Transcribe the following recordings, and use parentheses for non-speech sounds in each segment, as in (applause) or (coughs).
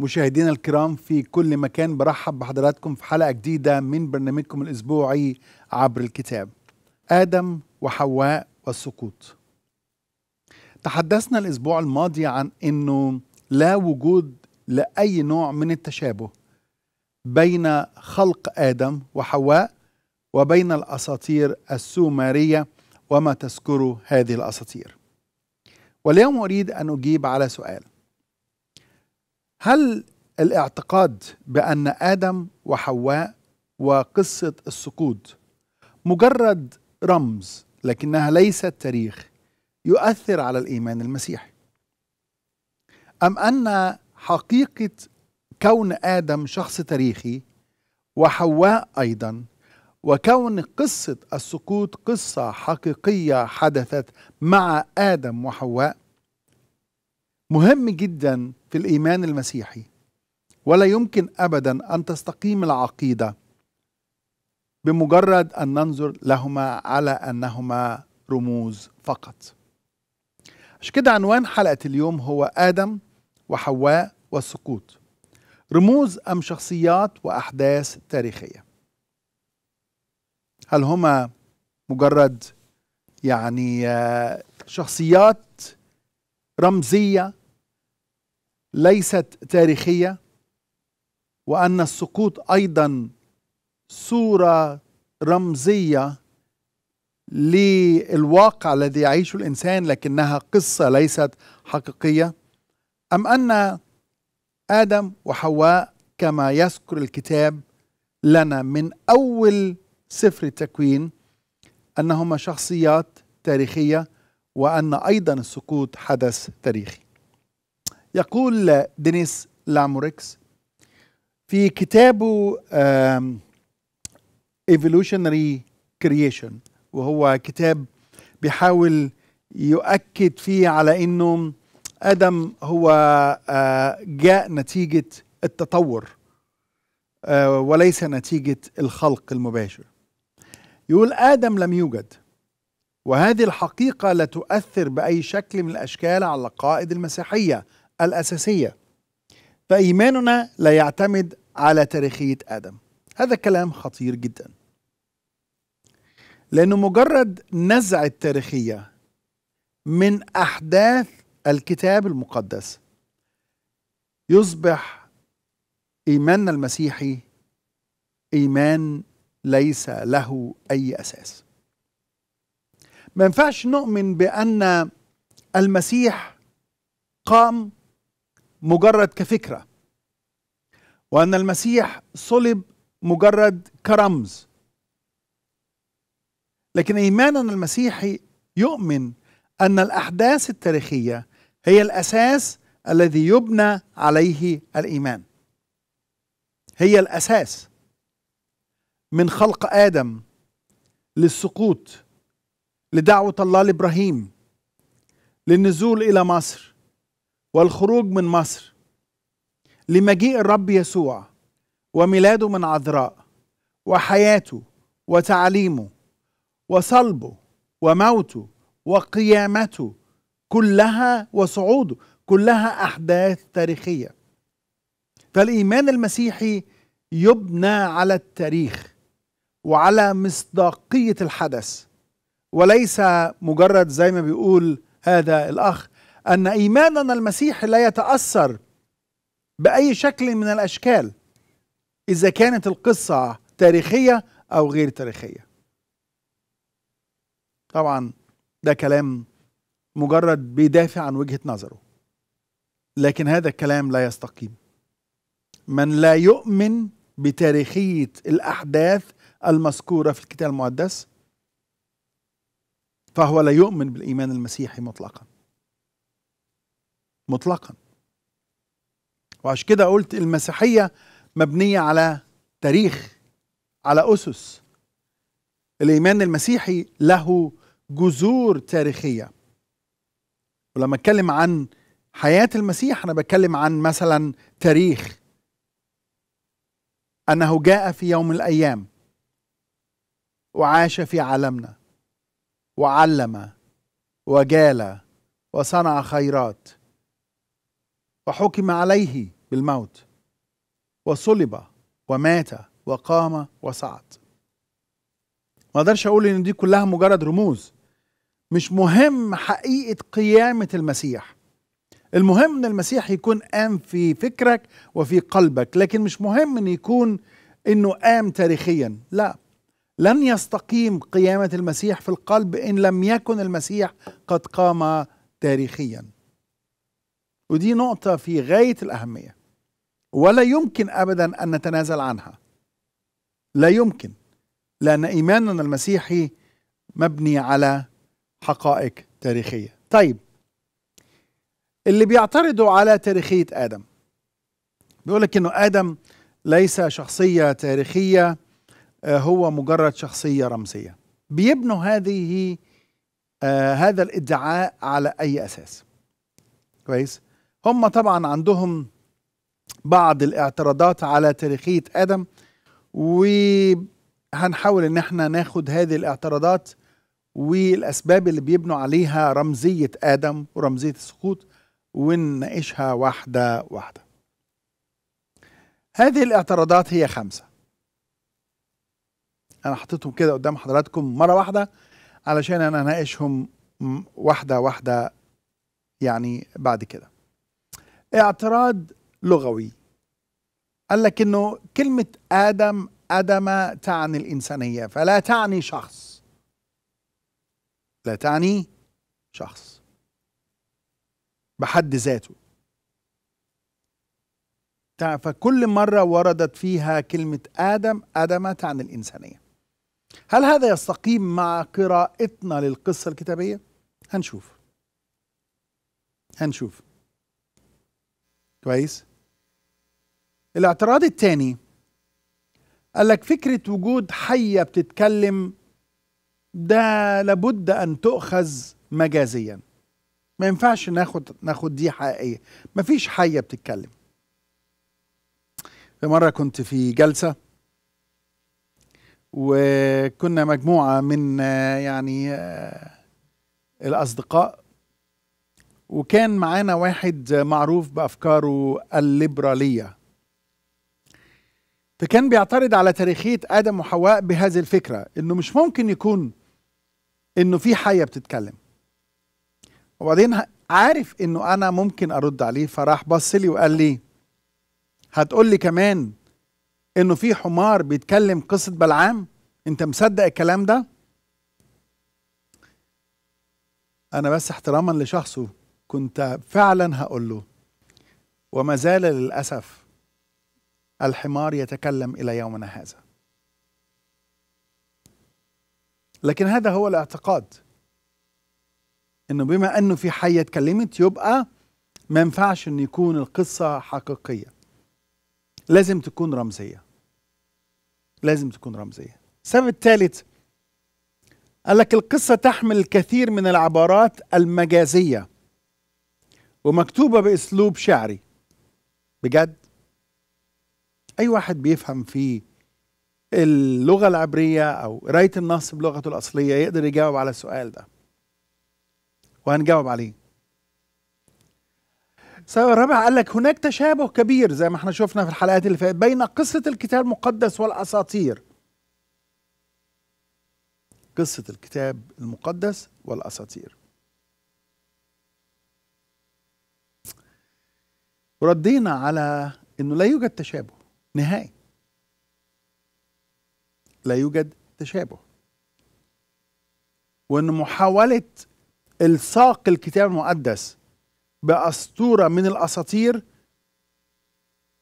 مشاهدينا الكرام في كل مكان برحب بحضراتكم في حلقة جديدة من برنامجكم الأسبوعي عبر الكتاب آدم وحواء والسقوط تحدثنا الأسبوع الماضي عن أنه لا وجود لأي نوع من التشابه بين خلق آدم وحواء وبين الأساطير السومرية وما تذكره هذه الأساطير واليوم أريد أن أجيب على سؤال هل الاعتقاد بأن آدم وحواء وقصة السقوط مجرد رمز لكنها ليست تاريخ يؤثر على الإيمان المسيحي أم أن حقيقة كون آدم شخص تاريخي وحواء أيضا وكون قصة السقوط قصة حقيقية حدثت مع آدم وحواء مهم جدا في الايمان المسيحي ولا يمكن ابدا ان تستقيم العقيده بمجرد ان ننظر لهما على انهما رموز فقط عشان كده عنوان حلقه اليوم هو ادم وحواء والسقوط رموز ام شخصيات واحداث تاريخيه هل هما مجرد يعني آه، شخصيات رمزيه ليست تاريخيه وان السقوط ايضا صوره رمزيه للواقع الذي يعيشه الانسان لكنها قصه ليست حقيقيه ام ان ادم وحواء كما يذكر الكتاب لنا من اول سفر التكوين انهما شخصيات تاريخيه وان ايضا السقوط حدث تاريخي يقول دينيس لاموريكس في كتابه Evolutionary Creation وهو كتاب بيحاول يؤكد فيه على انه ادم هو جاء نتيجه التطور وليس نتيجه الخلق المباشر يقول ادم لم يوجد وهذه الحقيقه لا تؤثر باي شكل من الاشكال على قائد المسيحيه الأساسية فإيماننا لا يعتمد على تاريخية آدم هذا كلام خطير جدا لأنه مجرد نزع التاريخية من أحداث الكتاب المقدس يصبح إيماننا المسيحي إيمان ليس له أي أساس ما ينفعش نؤمن بأن المسيح قام مجرد كفكره وان المسيح صلب مجرد كرمز لكن ايماننا المسيحي يؤمن ان الاحداث التاريخيه هي الاساس الذي يبنى عليه الايمان هي الاساس من خلق ادم للسقوط لدعوه الله لابراهيم للنزول الى مصر والخروج من مصر لمجيء الرب يسوع وميلاده من عذراء وحياته وتعليمه وصلبه وموته وقيامته كلها وصعوده كلها احداث تاريخيه فالايمان المسيحي يبنى على التاريخ وعلى مصداقيه الحدث وليس مجرد زي ما بيقول هذا الاخ أن إيماننا المسيحي لا يتأثر بأي شكل من الأشكال إذا كانت القصة تاريخية أو غير تاريخية طبعا ده كلام مجرد بيدافع عن وجهة نظره لكن هذا الكلام لا يستقيم من لا يؤمن بتاريخية الأحداث المذكورة في الكتاب المقدس فهو لا يؤمن بالإيمان المسيحي مطلقا مطلقا وعشان كده قلت المسيحية مبنية على تاريخ على أسس الإيمان المسيحي له جذور تاريخية ولما اتكلم عن حياة المسيح أنا بتكلم عن مثلا تاريخ أنه جاء في يوم الأيام وعاش في عالمنا وعلم وجال وصنع خيرات وحكم عليه بالموت وصلب ومات وقام وصعد ما اقدرش اقول ان دي كلها مجرد رموز مش مهم حقيقه قيامه المسيح المهم ان المسيح يكون قام في فكرك وفي قلبك لكن مش مهم ان يكون انه قام تاريخيا لا لن يستقيم قيامه المسيح في القلب ان لم يكن المسيح قد قام تاريخيا ودي نقطة في غاية الأهمية ولا يمكن أبدا أن نتنازل عنها لا يمكن لأن إيماننا المسيحي مبني على حقائق تاريخية طيب اللي بيعترضوا على تاريخية آدم بيقولك إنه آدم ليس شخصية تاريخية آه، هو مجرد شخصية رمزية بيبنوا هذه آه هذا الادعاء على أي أساس كويس هم طبعا عندهم بعض الاعتراضات على تاريخية آدم وهنحاول إن احنا ناخد هذه الاعتراضات والأسباب اللي بيبنوا عليها رمزية آدم ورمزية السقوط ونناقشها واحدة واحدة هذه الاعتراضات هي خمسة أنا حطيتهم كده قدام حضراتكم مرة واحدة علشان أنا أناقشهم واحدة واحدة يعني بعد كده اعتراض لغوي قال لك انه كلمه ادم ادم تعني الانسانيه فلا تعني شخص لا تعني شخص بحد ذاته فكل مرة وردت فيها كلمة آدم آدم تعني الإنسانية هل هذا يستقيم مع قراءتنا للقصة الكتابية؟ هنشوف هنشوف كويس الاعتراض الثاني قال لك فكرة وجود حية بتتكلم ده لابد أن تؤخذ مجازيا ما ينفعش ناخد ناخد دي حقيقية مفيش حية بتتكلم في مرة كنت في جلسة وكنا مجموعة من يعني آه، الأصدقاء وكان معانا واحد معروف بافكاره الليبراليه فكان بيعترض على تاريخيه ادم وحواء بهذه الفكره انه مش ممكن يكون انه في حيه بتتكلم وبعدين عارف انه انا ممكن ارد عليه فراح بص لي وقال لي هتقول لي كمان انه في حمار بيتكلم قصه بلعام انت مصدق الكلام ده انا بس احتراما لشخصه كنت فعلا هقول له وما زال للأسف الحمار يتكلم إلى يومنا هذا لكن هذا هو الاعتقاد انه بما انه في حية اتكلمت يبقى ما ينفعش ان يكون القصة حقيقية لازم تكون رمزية لازم تكون رمزية السبب الثالث قال لك القصة تحمل الكثير من العبارات المجازية ومكتوبة بأسلوب شعري بجد أي واحد بيفهم في اللغة العبرية أو قراية النص بلغته الأصلية يقدر يجاوب على السؤال ده وهنجاوب عليه السبب الرابع قال لك هناك تشابه كبير زي ما احنا شفنا في الحلقات اللي فاتت بين قصة الكتاب المقدس والأساطير قصة الكتاب المقدس والأساطير وردينا على انه لا يوجد تشابه نهائي لا يوجد تشابه وان محاوله الصاق الكتاب المقدس باسطوره من الاساطير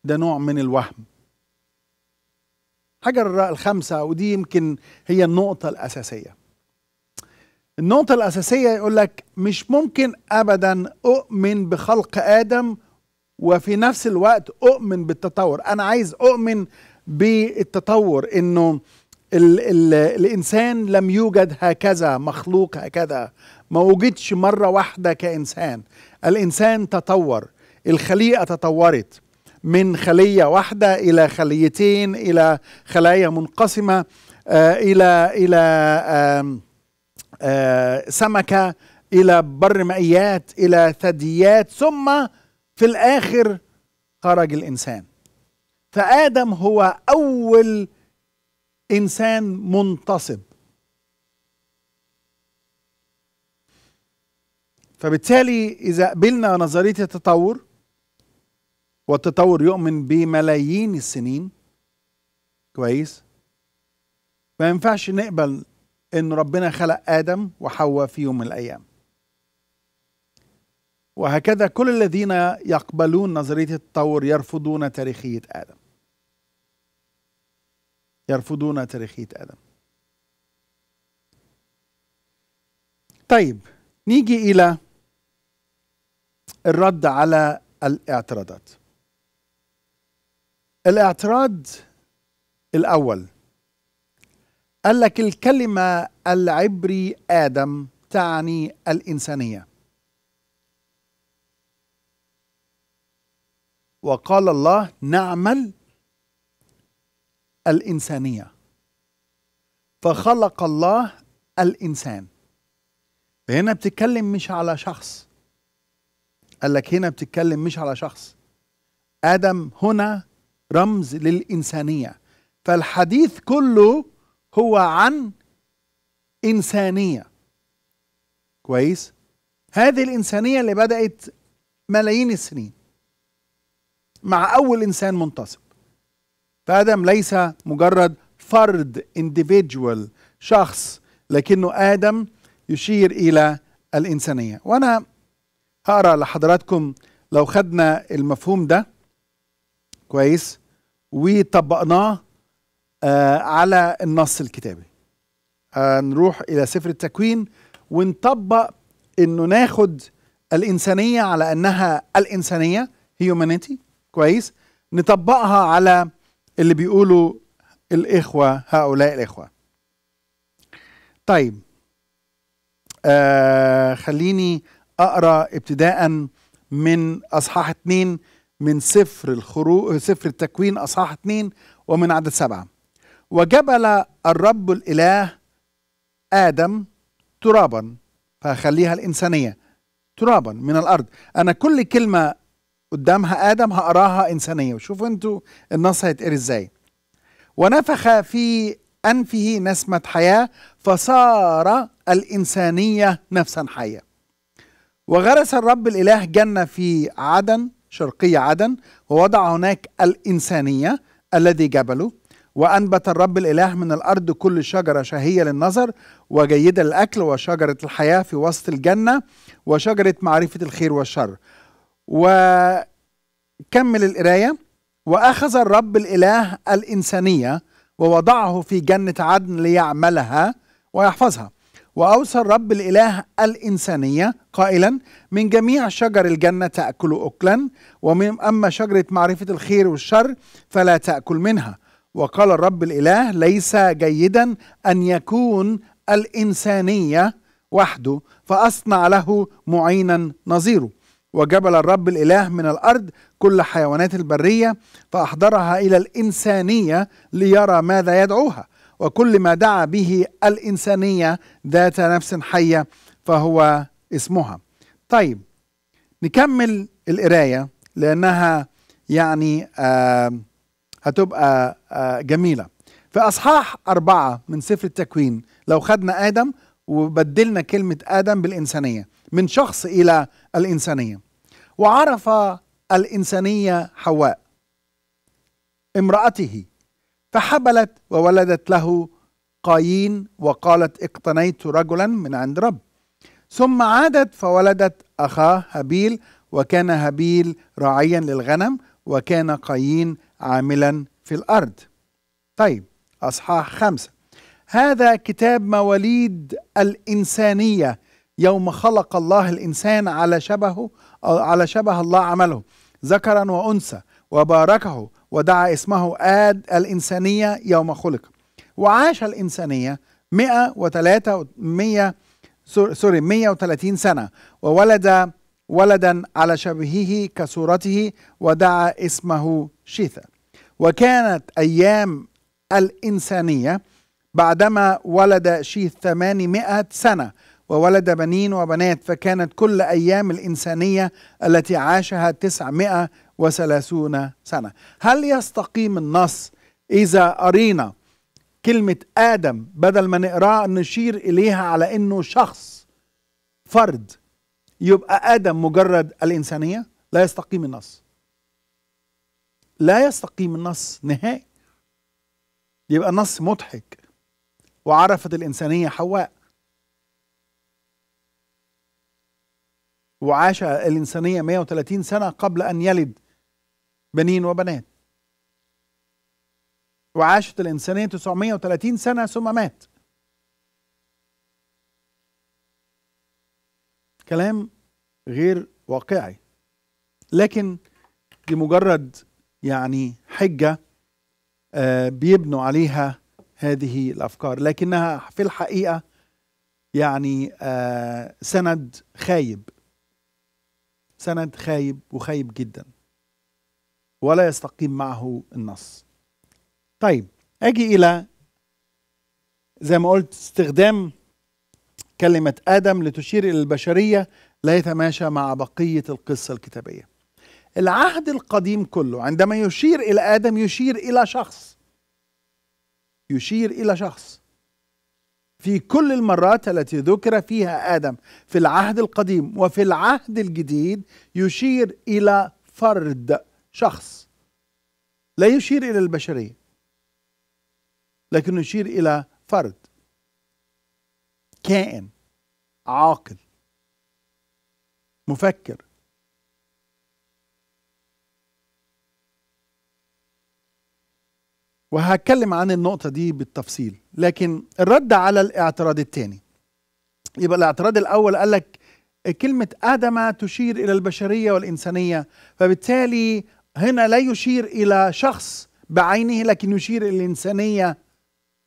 ده نوع من الوهم حجر الخمسه ودي يمكن هي النقطه الاساسيه النقطة الأساسية يقول لك مش ممكن أبدا أؤمن بخلق آدم وفي نفس الوقت اؤمن بالتطور انا عايز اؤمن بالتطور انه ال ال الانسان لم يوجد هكذا مخلوق هكذا ما وجدش مره واحده كانسان الانسان تطور الخليقه تطورت من خليه واحده الى خليتين الى خلايا منقسمه آه الى الى آه آه سمكه الى بر مائيات الى ثدييات ثم في الاخر خرج الانسان فادم هو اول انسان منتصب فبالتالي اذا قبلنا نظريه التطور والتطور يؤمن بملايين السنين كويس ما ينفعش نقبل ان ربنا خلق ادم وحواء في يوم من الايام وهكذا كل الذين يقبلون نظرية التطور يرفضون تاريخية آدم يرفضون تاريخية آدم طيب نيجي إلى الرد على الاعتراضات الاعتراض الأول قال لك الكلمة العبري آدم تعني الإنسانية وقال الله نعمل الإنسانية فخلق الله الإنسان فهنا بتتكلم مش على شخص قال لك هنا بتتكلم مش على شخص آدم هنا رمز للإنسانية فالحديث كله هو عن إنسانية كويس هذه الإنسانية اللي بدأت ملايين السنين مع أول إنسان منتصب فآدم ليس مجرد فرد individual شخص لكنه آدم يشير إلى الإنسانية وأنا هقرأ لحضراتكم لو خدنا المفهوم ده كويس وطبقناه آه على النص الكتابي آه نروح إلى سفر التكوين ونطبق إنه ناخد الإنسانية على أنها الإنسانية هيومانيتي كويس نطبقها على اللي بيقولوا الاخوه هؤلاء الاخوه طيب آه خليني اقرا ابتداء من اصحاح 2 من سفر الخروج سفر التكوين اصحاح 2 ومن عدد سبعه وجبل الرب الاله ادم ترابا فخليها الانسانيه ترابا من الارض انا كل كلمه قدامها ادم هقراها انسانيه وشوفوا انتوا النص هيتقرا ازاي ونفخ في انفه نسمه حياه فصار الانسانيه نفسا حيه وغرس الرب الاله جنه في عدن شرقي عدن ووضع هناك الانسانيه الذي جبله وأنبت الرب الإله من الأرض كل شجرة شهية للنظر وجيدة للأكل وشجرة الحياة في وسط الجنة وشجرة معرفة الخير والشر وكمل القراية وأخذ الرب الإله الإنسانية ووضعه في جنة عدن ليعملها ويحفظها وأوصى الرب الإله الإنسانية قائلا من جميع شجر الجنة تأكل أكلا ومن أما شجرة معرفة الخير والشر فلا تأكل منها وقال الرب الإله ليس جيدا أن يكون الإنسانية وحده فأصنع له معينا نظيره وجبل الرب الإله من الأرض كل حيوانات البرية فأحضرها إلى الإنسانية ليرى ماذا يدعوها وكل ما دعا به الإنسانية ذات نفس حية فهو اسمها طيب نكمل القراية لأنها يعني آه هتبقى آه جميلة في أصحاح أربعة من سفر التكوين لو خدنا آدم وبدلنا كلمة آدم بالإنسانية من شخص إلى الإنسانية وعرف الانسانيه حواء امراته فحبلت وولدت له قايين وقالت اقتنيت رجلا من عند رب ثم عادت فولدت اخاه هابيل وكان هابيل راعيا للغنم وكان قايين عاملا في الارض طيب اصحاح خمسه هذا كتاب مواليد الانسانيه يوم خلق الله الانسان على شبهه على شبه الله عمله ذكرا وأنثى وباركه ودعا اسمه آد الإنسانية يوم خلق وعاش الإنسانية 103 100 سوري 130 سنة وولد ولدا على شبهه كصورته ودعا اسمه شيثا وكانت أيام الإنسانية بعدما ولد شيث 800 سنة وولد بنين وبنات فكانت كل أيام الإنسانية التي عاشها 930 سنة هل يستقيم النص إذا قرينا كلمة آدم بدل ما نقراها نشير إليها على إنه شخص فرد يبقى آدم مجرد الإنسانية لا يستقيم النص لا يستقيم النص نهائي يبقى النص مضحك وعرفت الإنسانية حواء وعاش الإنسانية 130 سنة قبل أن يلد بنين وبنات وعاشت الإنسانية 930 سنة ثم مات كلام غير واقعي لكن دي مجرد يعني حجة آه، بيبنوا عليها هذه الأفكار لكنها في الحقيقة يعني آه، سند خايب سند خايب وخايب جدا ولا يستقيم معه النص طيب اجي الى زي ما قلت استخدام كلمة آدم لتشير إلى البشرية لا يتماشى مع بقية القصة الكتابية العهد القديم كله عندما يشير إلى آدم يشير إلى شخص يشير إلى شخص في كل المرات التي ذكر فيها آدم في العهد القديم وفي العهد الجديد يشير إلى فرد شخص لا يشير إلى البشرية لكنه يشير إلى فرد كائن عاقل مفكر وهتكلم عن النقطة دي بالتفصيل لكن الرد على الاعتراض الثاني يبقى الاعتراض الأول قال لك كلمة آدم تشير إلى البشرية والإنسانية فبالتالي هنا لا يشير إلى شخص بعينه لكن يشير إلى الإنسانية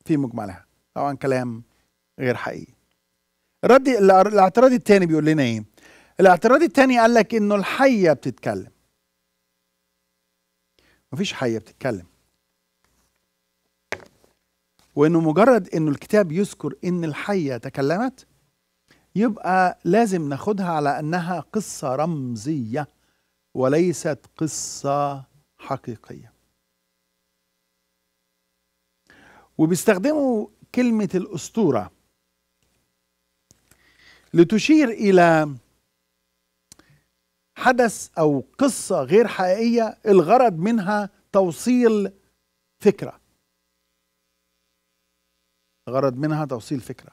في مجملها طبعا كلام غير حقيقي الرد الاعتراض الثاني بيقول لنا ايه الاعتراض الثاني قال لك انه الحيه بتتكلم مفيش حيه بتتكلم وانه مجرد انه الكتاب يذكر ان الحيه تكلمت يبقى لازم ناخدها على انها قصه رمزيه وليست قصه حقيقيه وبيستخدموا كلمه الاسطوره لتشير الى حدث او قصه غير حقيقيه الغرض منها توصيل فكره غرض منها توصيل فكرة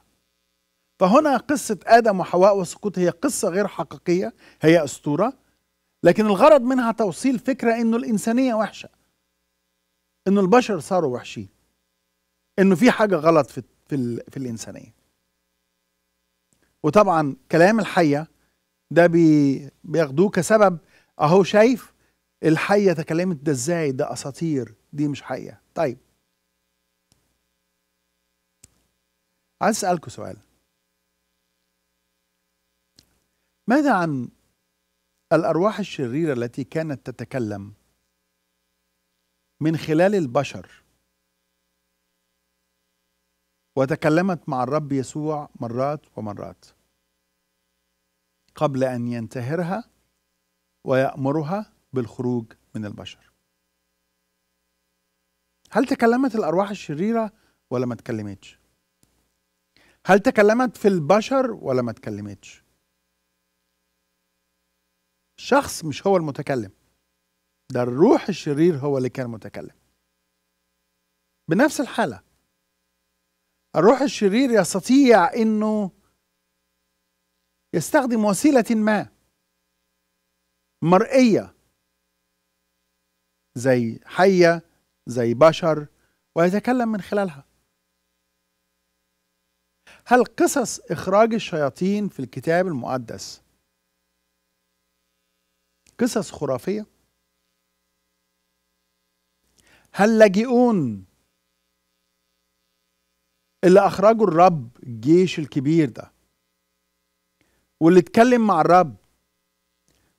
فهنا قصة آدم وحواء وسقوط هي قصة غير حقيقية هي أسطورة لكن الغرض منها توصيل فكرة إنه الإنسانية وحشة إنه البشر صاروا وحشين إنه في حاجة غلط في, في, في الإنسانية وطبعا كلام الحية ده بي بياخدوه كسبب أهو شايف الحية تكلمت ده إزاي ده أساطير دي مش حقيقة طيب عايز اسالكم سؤال ماذا عن الارواح الشريره التي كانت تتكلم من خلال البشر وتكلمت مع الرب يسوع مرات ومرات قبل ان ينتهرها ويامرها بالخروج من البشر هل تكلمت الارواح الشريره ولا ما تكلمتش هل تكلمت في البشر ولا ما تكلمتش الشخص مش هو المتكلم ده الروح الشرير هو اللي كان متكلم بنفس الحالة الروح الشرير يستطيع انه يستخدم وسيلة ما مرئية زي حية زي بشر ويتكلم من خلالها هل قصص إخراج الشياطين في الكتاب المقدس قصص خرافية؟ هل لاجئون اللي أخرجه الرب الجيش الكبير ده واللي اتكلم مع الرب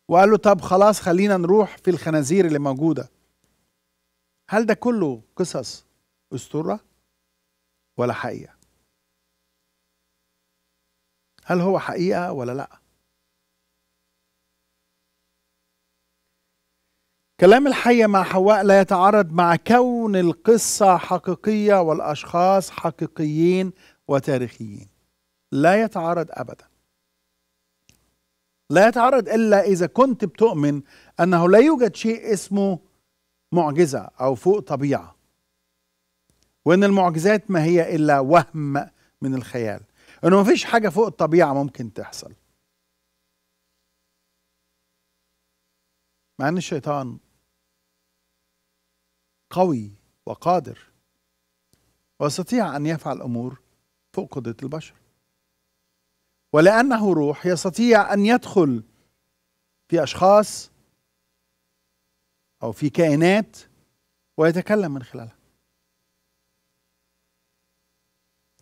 وقال له طب خلاص خلينا نروح في الخنازير اللي موجودة هل ده كله قصص أسطورة ولا حقيقة؟ هل هو حقيقة ولا لا كلام الحية مع حواء لا يتعارض مع كون القصة حقيقية والأشخاص حقيقيين وتاريخيين لا يتعارض أبدا لا يتعارض إلا إذا كنت بتؤمن أنه لا يوجد شيء اسمه معجزة أو فوق طبيعة وأن المعجزات ما هي إلا وهم من الخيال انه مفيش حاجه فوق الطبيعه ممكن تحصل مع ان الشيطان قوي وقادر ويستطيع ان يفعل امور فوق قدره البشر ولانه روح يستطيع ان يدخل في اشخاص او في كائنات ويتكلم من خلالها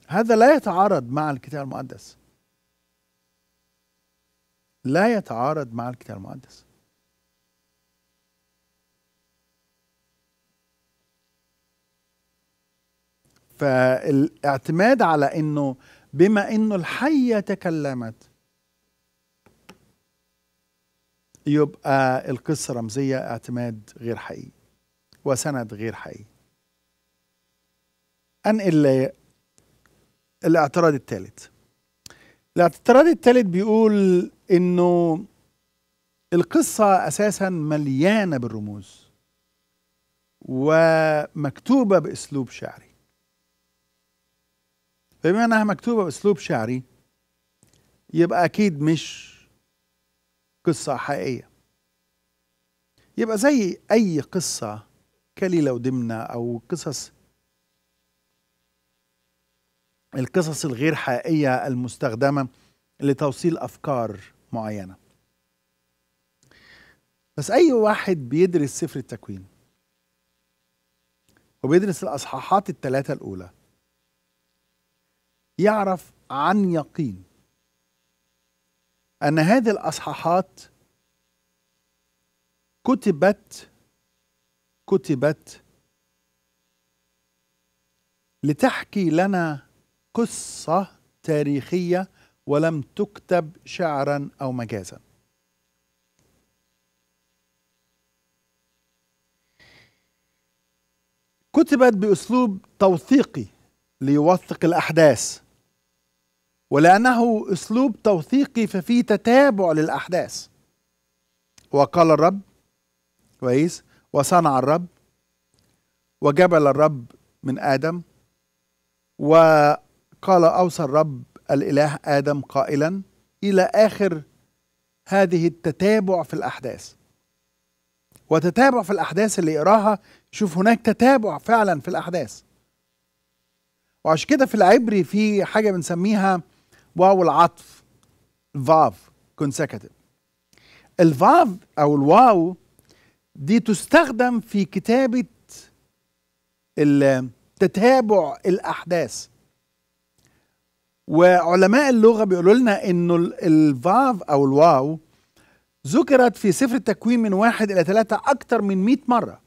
هذا لا يتعارض مع الكتاب المقدس لا يتعارض مع الكتاب المقدس فالاعتماد على انه بما انه الحية تكلمت يبقى القصة رمزية اعتماد غير حقيقي وسند غير حقيقي أنقل الاعتراض الثالث الاعتراض الثالث بيقول انه القصة أساسا مليانة بالرموز ومكتوبة بأسلوب شعري فبما أنها مكتوبة بأسلوب شعري يبقى أكيد مش قصة حقيقية يبقى زي أي قصة كليلة ودمنة أو قصص القصص الغير حقيقيه المستخدمه لتوصيل افكار معينه بس اي واحد بيدرس سفر التكوين وبيدرس الاصحاحات الثلاثه الاولى يعرف عن يقين ان هذه الاصحاحات كتبت كتبت لتحكي لنا قصة تاريخية ولم تكتب شعرا أو مجازا كتبت بأسلوب توثيقي ليوثق الأحداث ولأنه أسلوب توثيقي ففي تتابع للأحداث وقال الرب كويس وصنع الرب وجبل الرب من آدم و قال أوصى الرب الإله آدم قائلا إلى آخر هذه التتابع في الأحداث وتتابع في الأحداث اللي يقراها شوف هناك تتابع فعلا في الأحداث وعشان كده في العبري في حاجة بنسميها واو العطف فاف كونسكتيف الفاف أو الواو دي تستخدم في كتابة تتابع الأحداث وعلماء اللغه بيقولوا لنا انه الفاف او الواو ذكرت في سفر التكوين من واحد الى ثلاثه اكثر من 100 مره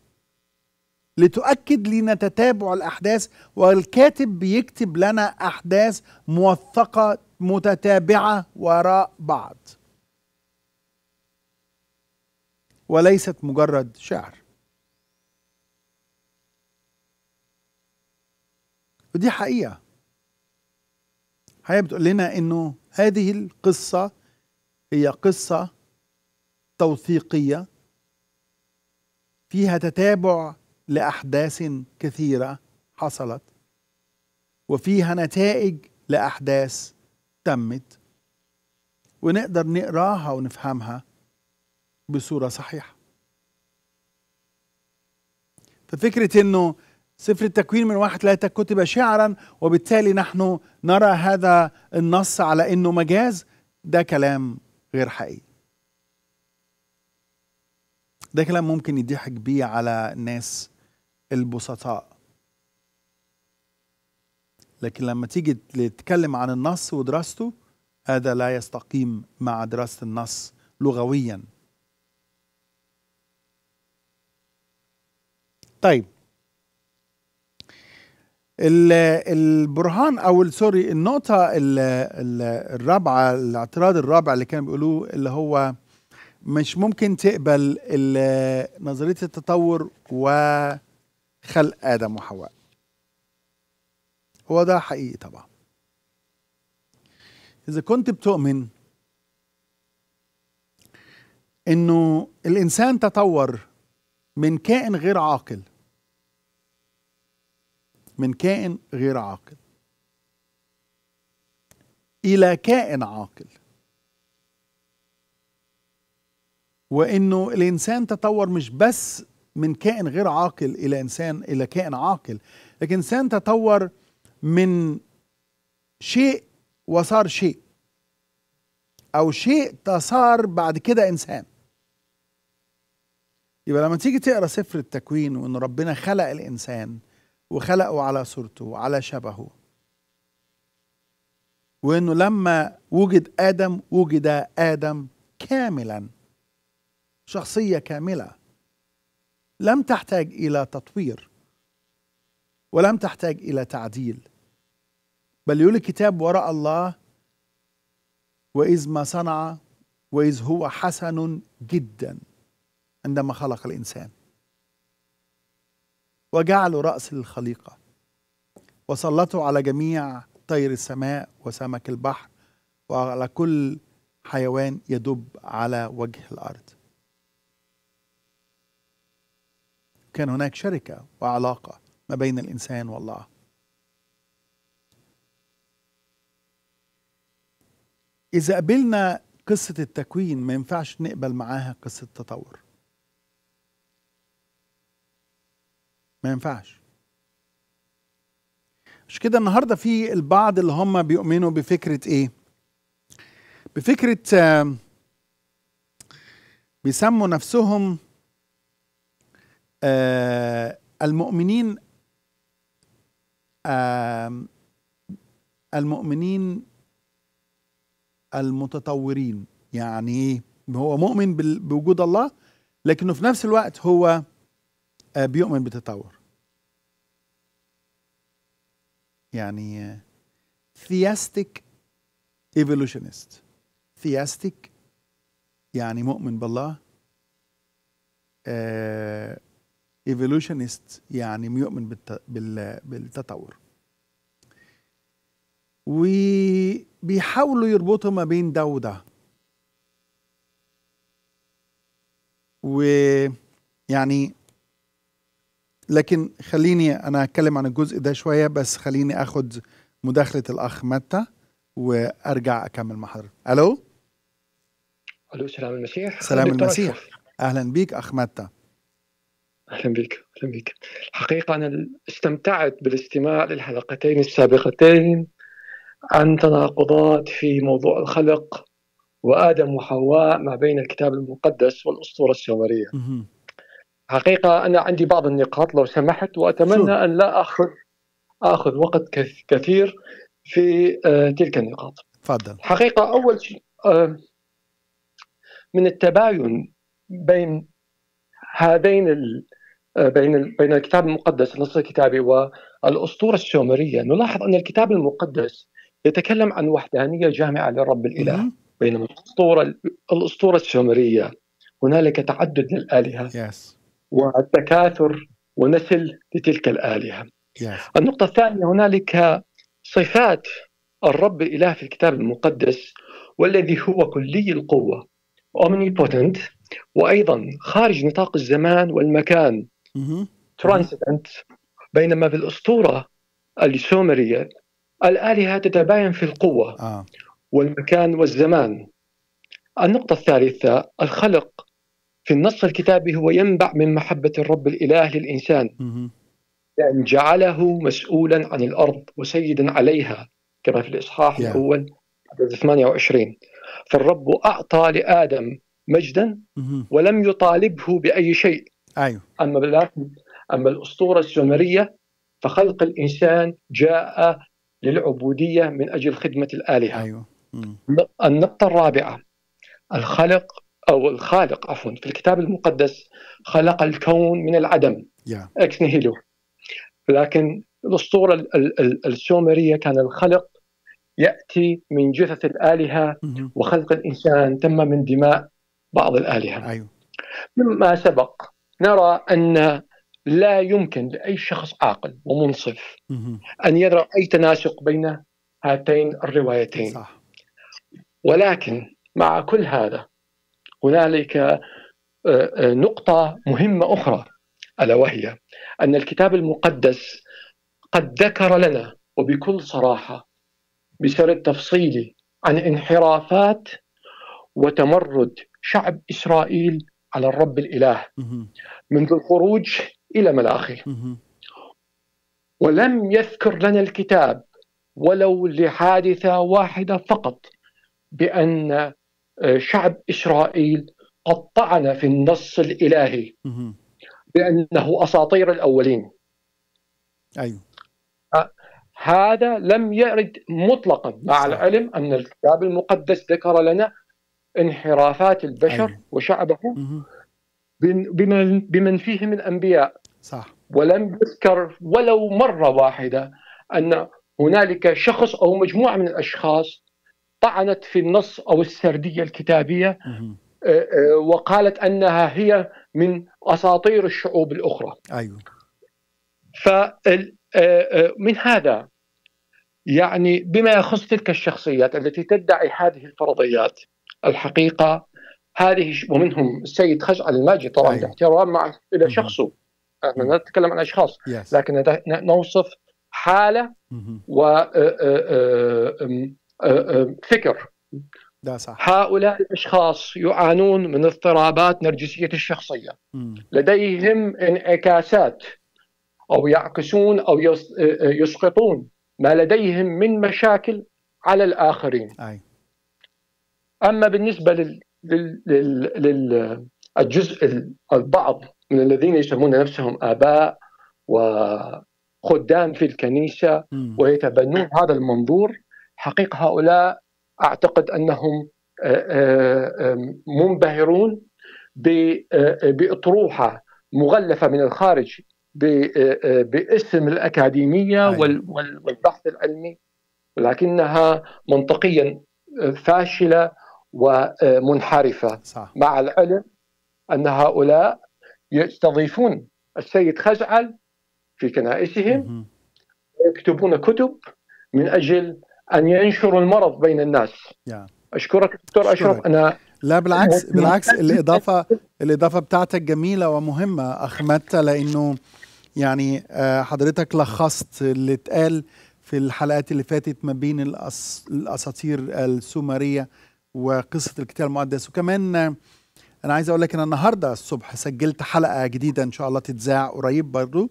لتؤكد لنا تتابع الاحداث والكاتب بيكتب لنا احداث موثقه متتابعه وراء بعض وليست مجرد شعر ودي حقيقه الحقيقه بتقول لنا انه هذه القصه هي قصه توثيقيه فيها تتابع لاحداث كثيره حصلت وفيها نتائج لاحداث تمت ونقدر نقراها ونفهمها بصوره صحيحه ففكره انه سفر التكوين من واحد ثلاثة كتب شعرا وبالتالي نحن نرى هذا النص على انه مجاز ده كلام غير حقيقي ده كلام ممكن يضحك بيه على الناس البسطاء لكن لما تيجي تتكلم عن النص ودراسته هذا لا يستقيم مع دراسة النص لغويا طيب البرهان او سوري النقطه الرابعه الاعتراض الرابع اللي كانوا بيقولوه اللي هو مش ممكن تقبل نظريه التطور وخلق ادم وحواء هو ده حقيقي طبعا اذا كنت بتؤمن انه الانسان تطور من كائن غير عاقل من كائن غير عاقل إلى كائن عاقل وإنه الإنسان تطور مش بس من كائن غير عاقل إلى إنسان إلى كائن عاقل لكن الانسان تطور من شيء وصار شيء أو شيء تصار بعد كده إنسان يبقى لما تيجي تقرا سفر التكوين وان ربنا خلق الانسان وخلقه على صورته وعلى شبهه وانه لما وجد ادم وجد ادم كاملا شخصيه كامله لم تحتاج الى تطوير ولم تحتاج الى تعديل بل يقول الكتاب وراء الله واذ ما صنع واذ هو حسن جدا عندما خلق الانسان وجعلوا رأس الخليقة وسلطوا على جميع طير السماء وسمك البحر وعلى كل حيوان يدب على وجه الأرض كان هناك شركة وعلاقة ما بين الإنسان والله إذا قبلنا قصة التكوين ما ينفعش نقبل معاها قصة التطور ما ينفعش مش كده النهارده في البعض اللي هم بيؤمنوا بفكره ايه بفكره بيسموا نفسهم آه، المؤمنين المؤمنين المتطورين يعني إيه؟ هو مؤمن بوجود الله لكنه في نفس الوقت هو آه، بيؤمن بالتطور يعني ثياستيك ايفولوشنست ثياستيك يعني مؤمن بالله ايفولوشنست آه، يعني يؤمن بالتطور وبيحاولوا يربطوا ما بين ده وده ويعني لكن خليني انا هتكلم عن الجزء ده شويه بس خليني اخد مداخله الاخ متى وارجع اكمل مع حضرتك الو الو سلام المسيح سلام المسيح اهلا بيك اخ متى اهلا بك اهلا بك الحقيقه انا استمتعت بالاستماع للحلقتين السابقتين عن تناقضات في موضوع الخلق وادم وحواء ما بين الكتاب المقدس والاسطوره السومريه حقيقة أنا عندي بعض النقاط لو سمحت وأتمنى شو. أن لا أخذ أخذ وقت كثير في آه، تلك النقاط تفضل حقيقة أول شيء آه، من التباين بين هذين ال... آه، بين بين الكتاب المقدس النص الكتابي والاسطوره السومريه نلاحظ ان الكتاب المقدس يتكلم عن وحدانيه جامعه للرب الاله بينما الاسطوره الاسطوره السومريه هنالك تعدد للالهه yes. والتكاثر ونسل لتلك الآلهة Yes. النقطة الثانية هنالك صفات الرب الإله في الكتاب المقدس والذي هو كلي القوة omnipotent وأيضا خارج نطاق الزمان والمكان ترانسيدنت mm -hmm. بينما في الأسطورة السومرية الآلهة تتباين في القوة آه. والمكان والزمان النقطة الثالثة الخلق في النص الكتابي هو ينبع من محبة الرب الإله للإنسان لأن جعله مسؤولا عن الأرض وسيدا عليها كما في الإصحاح yeah. الأول 28 فالرب أعطى لآدم مجدا ولم يطالبه بأي شيء أيوه. أما أما الأسطورة السومرية فخلق الإنسان جاء للعبودية من أجل خدمة الآلهة أيوه. النقطة الرابعة الخلق او الخالق عفوا في الكتاب المقدس خلق الكون من العدم yeah. اكس نهيلو لكن الاسطوره السومريه كان الخلق ياتي من جثث الالهه وخلق الانسان تم من دماء بعض الالهه أيوه. مما سبق نرى ان لا يمكن لاي شخص عاقل ومنصف ان يرى اي تناسق بين هاتين الروايتين صح. ولكن مع كل هذا هنالك آه، آه، نقطة مهمة أخرى ألا وهي أن الكتاب المقدس قد ذكر لنا وبكل صراحة بسرد تفصيلي عن انحرافات وتمرد شعب إسرائيل على الرب الإله منذ الخروج إلى ملاخه ولم يذكر لنا الكتاب ولو لحادثة واحدة فقط بأن آه، شعب إسرائيل قد طعن في النص الإلهي بأنه أساطير الأولين أيوه آه، هذا لم يرد مطلقا مع العلم أن الكتاب المقدس ذكر لنا انحرافات البشر أيوه. وشعبه بمن, بمن فيهم الأنبياء صح ولم يذكر ولو مرة واحدة أن هنالك شخص أو مجموعة من الأشخاص طعنت في النص او السرديه الكتابيه آه، آه، وقالت انها هي من اساطير الشعوب الاخرى. ايوه. فمن آه، هذا يعني بما يخص تلك الشخصيات التي تدعي هذه الفرضيات الحقيقه هذه ومنهم السيد خشعل الماجي طبعا أيوه. احترام مع الى شخصه احنا نتكلم عن اشخاص yes. لكن نوصف حاله و أه، أه، فكر ده صح. هؤلاء الاشخاص يعانون من اضطرابات نرجسيه الشخصيه م. لديهم انعكاسات او يعكسون او أه، يسقطون ما لديهم من مشاكل على الاخرين أي. اما بالنسبه لل... لل... لل... للجزء البعض من الذين يسمون نفسهم اباء وخدام في الكنيسه م. ويتبنون هذا المنظور حقيقه هؤلاء اعتقد انهم آه، آه، منبهرون آه، باطروحه مغلفه من الخارج باسم الاكاديميه أيوة. والبحث العلمي ولكنها منطقيا فاشله ومنحرفه صح. مع العلم ان هؤلاء يستضيفون السيد خزعل في كنائسهم يكتبون كتب من اجل ان ينشروا المرض بين الناس yeah. اشكرك دكتور اشرف انا لا بالعكس بالعكس الاضافه الاضافه بتاعتك جميله ومهمه اخمدتها لانه يعني آه، حضرتك لخصت اللي اتقال في الحلقات اللي فاتت ما بين الاساطير السومريه وقصه الكتاب المقدس وكمان آه، انا عايز اقول لك ان النهارده الصبح سجلت حلقه جديده ان شاء الله تتذاع قريب برضو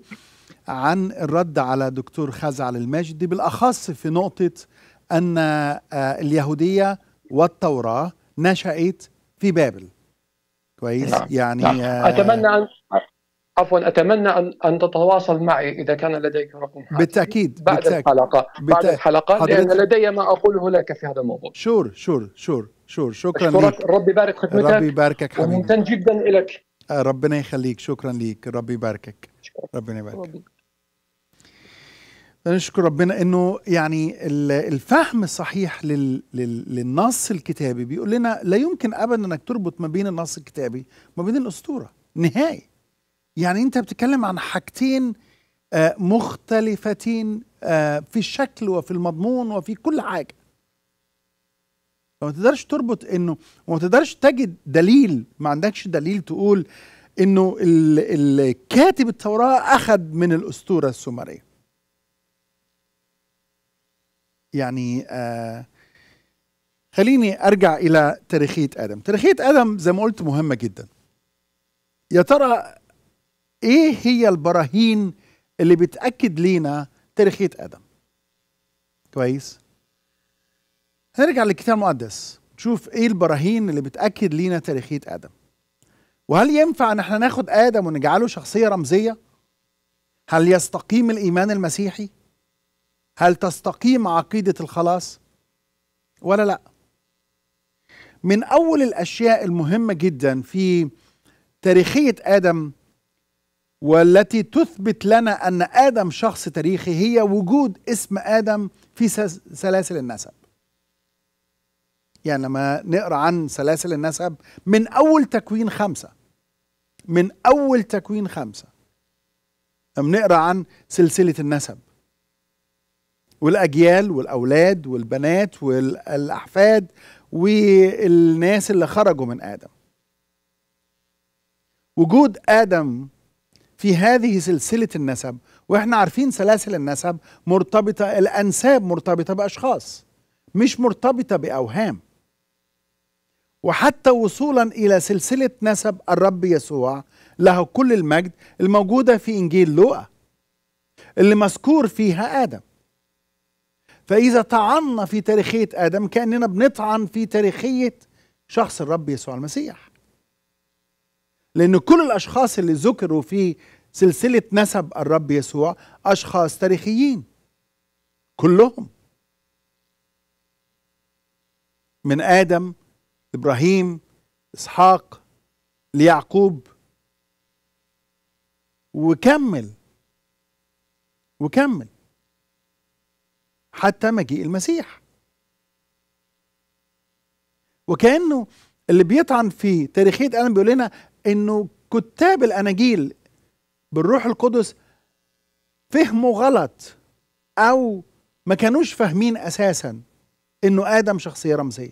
عن الرد على دكتور خزعل الماجدي بالاخص في نقطه ان آه، اليهوديه والتوراه نشات في بابل كويس نعم. يعني نعم. آه اتمنى ان عفوا اتمنى ان ان تتواصل معي اذا كان لديك رقم حاجة. بالتاكيد بعد بالتأكيد. الحلقه بعد الحلقه حضرت... لان لدي ما اقوله لك في هذا الموضوع شور شور شور شور شكرا لك ربي يبارك خدمتك ربي يباركك حبيبي ممتن جدا لك آه، ربنا يخليك شكرا لك ربي يباركك ربنا يباركك ربي. نشكر ربنا انه يعني الفهم الصحيح للنص الكتابي بيقول لنا لا يمكن ابدا انك تربط ما بين النص الكتابي وما بين الاسطوره نهائي يعني انت بتتكلم عن حاجتين آه، مختلفتين آه، في الشكل وفي المضمون وفي كل حاجه فما تقدرش تربط انه وما تقدرش تجد دليل ما عندكش دليل تقول انه الكاتب التوراه اخذ من الاسطوره السومريه يعني آه, خليني ارجع الى تاريخيه ادم تاريخيه ادم زي ما قلت مهمه جدا يا ترى ايه هي البراهين اللي بتاكد لينا تاريخيه ادم كويس هنرجع للكتاب المقدس نشوف ايه البراهين اللي بتاكد لينا تاريخيه ادم وهل ينفع ان احنا ناخد ادم ونجعله شخصيه رمزيه هل يستقيم الايمان المسيحي هل تستقيم عقيدة الخلاص ولا لا من أول الأشياء المهمة جدا في تاريخية آدم والتي تثبت لنا أن آدم شخص تاريخي هي وجود اسم آدم في سلاسل النسب يعني لما نقرأ عن سلاسل النسب من أول تكوين خمسة من أول تكوين خمسة بنقرأ عن سلسلة النسب والاجيال والاولاد والبنات والاحفاد والناس اللي خرجوا من ادم وجود ادم في هذه سلسله النسب واحنا عارفين سلاسل النسب مرتبطه الانساب مرتبطه باشخاص مش مرتبطه باوهام وحتى وصولا الى سلسله نسب الرب يسوع له كل المجد الموجوده في انجيل لوقا اللي مذكور فيها ادم فإذا طعنا في تاريخية آدم كأننا بنطعن في تاريخية شخص الرب يسوع المسيح لأن كل الأشخاص اللي ذكروا في سلسلة نسب الرب يسوع أشخاص تاريخيين كلهم من آدم إبراهيم إسحاق ليعقوب وكمل وكمل حتى مجيء المسيح وكانه اللي بيطعن في تاريخيه الم بيقول لنا انه كتاب الاناجيل بالروح القدس فهموا غلط او ما كانوش فاهمين اساسا انه ادم شخصيه رمزيه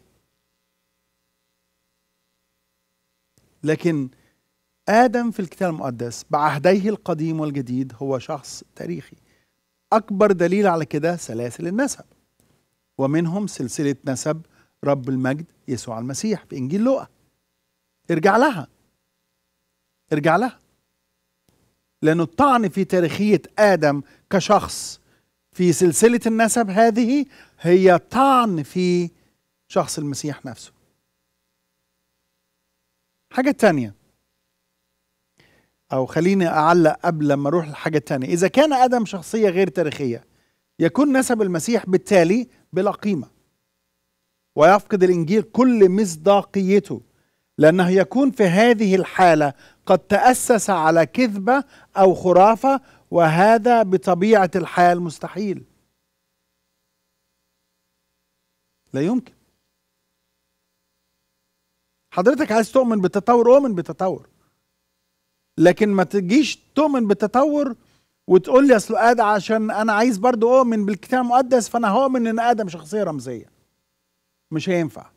لكن ادم في الكتاب المقدس بعهديه القديم والجديد هو شخص تاريخي أكبر دليل على كده سلاسل النسب ومنهم سلسلة نسب رب المجد يسوع المسيح في إنجيل لوقا ارجع لها ارجع لها لأن الطعن في تاريخية آدم كشخص في سلسلة النسب هذه هي طعن في شخص المسيح نفسه حاجة تانية او خليني اعلق قبل ما اروح لحاجة تانية اذا كان ادم شخصيه غير تاريخيه يكون نسب المسيح بالتالي بلا قيمه ويفقد الانجيل كل مصداقيته لانه يكون في هذه الحاله قد تاسس على كذبه او خرافه وهذا بطبيعه الحال مستحيل لا يمكن حضرتك عايز تؤمن بالتطور اؤمن بالتطور لكن ما تجيش تؤمن بالتطور وتقول لي اصل ادم عشان انا عايز برضو اؤمن بالكتاب المقدس فانا هؤمن ان ادم شخصيه رمزيه مش هينفع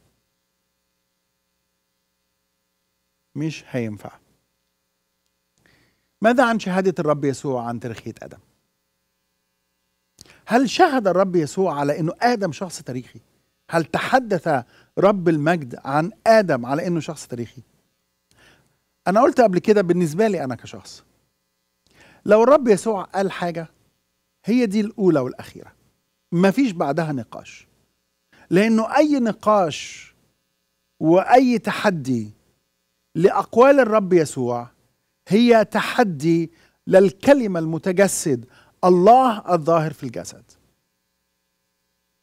مش هينفع ماذا عن شهاده الرب يسوع عن تاريخيه ادم هل شهد الرب يسوع على انه ادم شخص تاريخي هل تحدث رب المجد عن ادم على انه شخص تاريخي انا قلت قبل كده بالنسبه لي انا كشخص لو الرب يسوع قال حاجه هي دي الاولى والاخيره مفيش بعدها نقاش لانه اي نقاش واي تحدي لاقوال الرب يسوع هي تحدي للكلمه المتجسد الله الظاهر في الجسد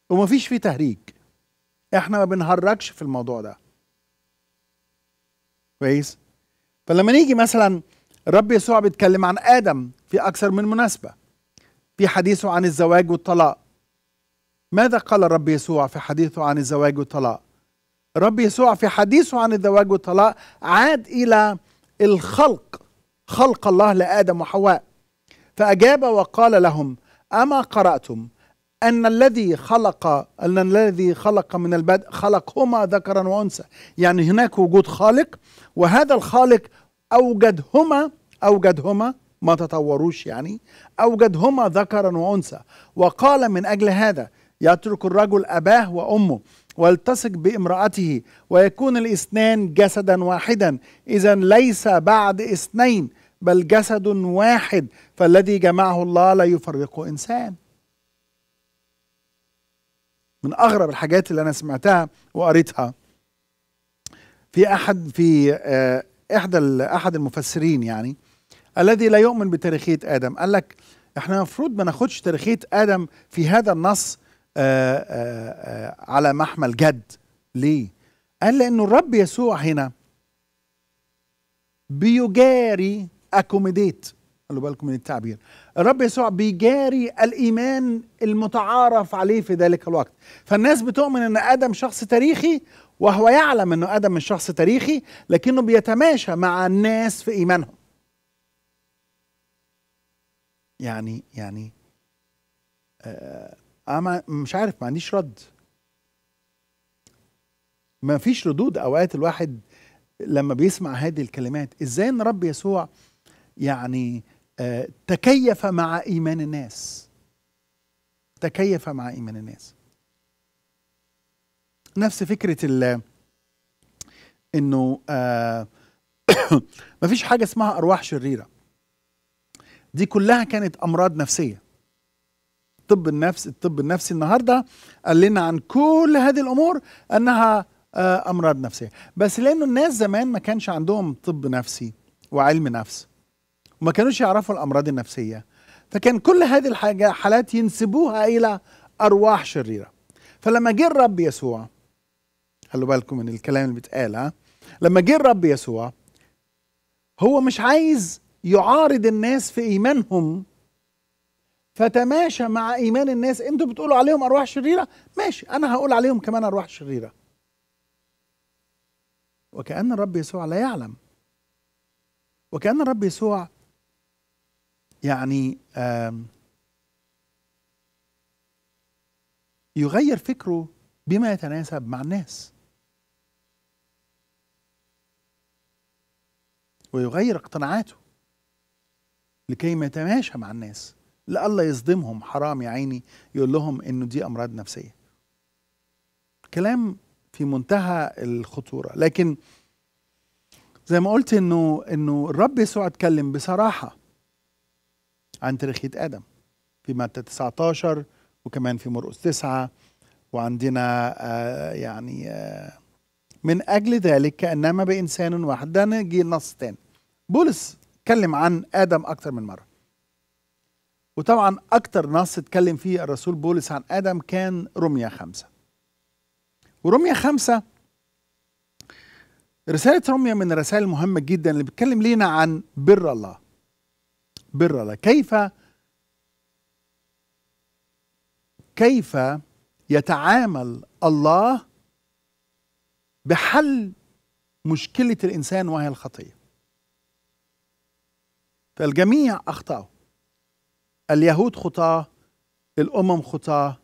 ومفيش فيه تهريج احنا ما بنهرجش في الموضوع ده كويس فلما نيجي مثلا الرب يسوع بيتكلم عن آدم في أكثر من مناسبة في حديثه عن الزواج والطلاق ماذا قال الرب يسوع في حديثه عن الزواج والطلاق الرب يسوع في حديثه عن الزواج والطلاق عاد إلى الخلق خلق الله لآدم وحواء فأجاب وقال لهم أما قرأتم أن الذي خلق أن الذي خلق من البدء خلقهما ذكرا وأنثى يعني هناك وجود خالق وهذا الخالق أوجدهما أوجدهما ما تطوروش يعني أوجدهما ذكرا وأنثى وقال من أجل هذا يترك الرجل أباه وأمه والتصق بامرأته ويكون الاثنان جسدا واحدا إذا ليس بعد اثنين بل جسد واحد فالذي جمعه الله لا يفرقه إنسان من اغرب الحاجات اللي انا سمعتها وقريتها في احد في آه، احدى احد المفسرين يعني الذي لا يؤمن بتاريخيه ادم قال لك احنا المفروض ما ناخدش تاريخيه ادم في هذا النص آه، آه، على محمل جد ليه قال لانه الرب يسوع هنا بيجاري اكوميديت خلوا بالكم من التعبير الرب يسوع بيجاري الايمان المتعارف عليه في ذلك الوقت فالناس بتؤمن ان ادم شخص تاريخي وهو يعلم انه ادم مش شخص تاريخي لكنه بيتماشى مع الناس في ايمانهم يعني يعني آه انا مش عارف ما عنديش رد ما فيش ردود اوقات الواحد لما بيسمع هذه الكلمات ازاي ان رب يسوع يعني تكيف مع إيمان الناس تكيف مع إيمان الناس نفس فكرة ال إنه آه، (coughs) ما فيش حاجة اسمها أرواح شريرة دي كلها كانت أمراض نفسية طب النفس الطب النفسي النهاردة قال لنا عن كل هذه الأمور أنها آه، أمراض نفسية بس لأنه الناس زمان ما كانش عندهم طب نفسي وعلم نفس وما كانوش يعرفوا الامراض النفسيه فكان كل هذه الحاجه حالات ينسبوها الى ارواح شريره فلما جه الرب يسوع خلوا بالكم من الكلام اللي بيتقال ها لما جه الرب يسوع هو مش عايز يعارض الناس في ايمانهم فتماشى مع ايمان الناس انتوا بتقولوا عليهم ارواح شريره ماشي انا هقول عليهم كمان ارواح شريره وكأن الرب يسوع لا يعلم وكأن الرب يسوع يعني يغير فكره بما يتناسب مع الناس ويغير اقتناعاته لكي ما يتماشى مع الناس الله يصدمهم حرام يا عيني يقول لهم انه دي امراض نفسيه كلام في منتهى الخطوره لكن زي ما قلت انه انه الرب يسوع اتكلم بصراحه عن تاريخية آدم في متى 19 وكمان في مرقس 9 وعندنا آه يعني آه من أجل ذلك كأنما بإنسان واحد ده نجي نص تاني بولس اتكلم عن آدم أكتر من مرة وطبعا أكتر نص اتكلم فيه الرسول بولس عن آدم كان رمية خمسة ورمية خمسة رسالة رمية من الرسائل المهمة جدا اللي بتكلم لينا عن بر الله بر الله كيف كيف يتعامل الله بحل مشكلة الإنسان وهي الخطية فالجميع أخطأوا اليهود خطاة الأمم خطاة